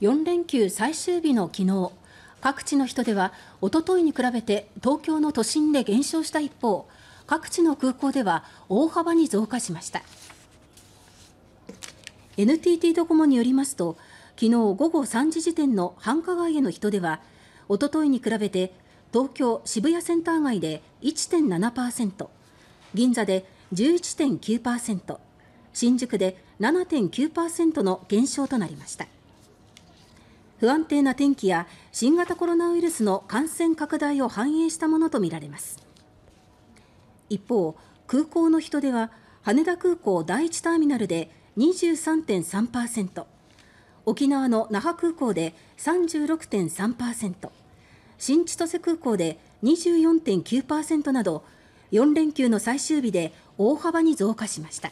4連休最終日の昨日各地の人ではおとといに比べて東京の都心で減少した一方各地の空港では大幅に増加しました NTT ドコモによりますと昨日午後3時時点の繁華街への人出はおとといに比べて東京・渋谷センター街で1.7％銀座で11.9%、新宿で7.9%の減少となりました。不安定な天気や新型コロナウイルスの感染拡大を反映したものとみられます一方、空港の人出は羽田空港第1ターミナルで23.3％沖縄の那覇空港で36.3％新千歳空港で24.9％など4連休の最終日で大幅に増加しました。